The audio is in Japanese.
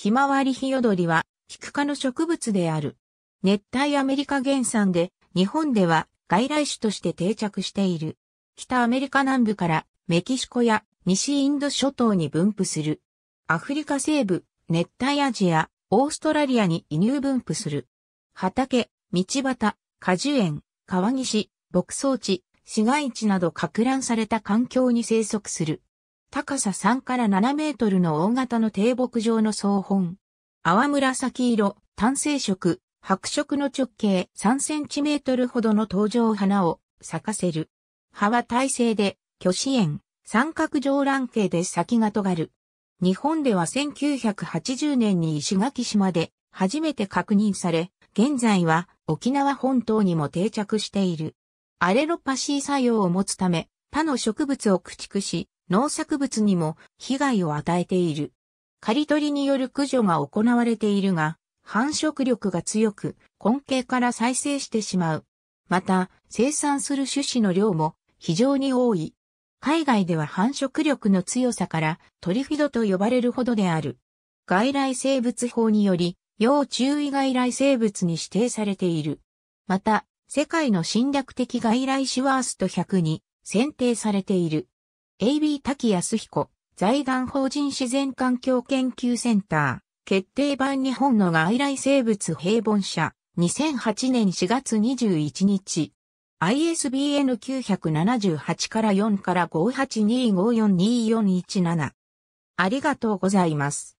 ひまわりひよどりは、菊ク科の植物である。熱帯アメリカ原産で、日本では外来種として定着している。北アメリカ南部からメキシコや西インド諸島に分布する。アフリカ西部、熱帯アジア、オーストラリアに移入分布する。畑、道端、果樹園、川岸、牧草地、市街地など拡乱された環境に生息する。高さ3から7メートルの大型の低木状の草本。淡紫色、単性色、白色の直径3センチメートルほどの登場花を咲かせる。葉は耐性で、巨子園、三角上卵形で先が尖る。日本では1980年に石垣島で初めて確認され、現在は沖縄本島にも定着している。アレロパシー作用を持つため、他の植物を駆逐し、農作物にも被害を与えている。刈り取りによる駆除が行われているが、繁殖力が強く、根茎から再生してしまう。また、生産する種子の量も非常に多い。海外では繁殖力の強さからトリフィドと呼ばれるほどである。外来生物法により、要注意外来生物に指定されている。また、世界の侵略的外来種ワースト100に選定されている。AB 滝康彦、財団法人自然環境研究センター、決定版日本の外来生物平凡社、2008年4月21日、ISBN 978から4から582542417。ありがとうございます。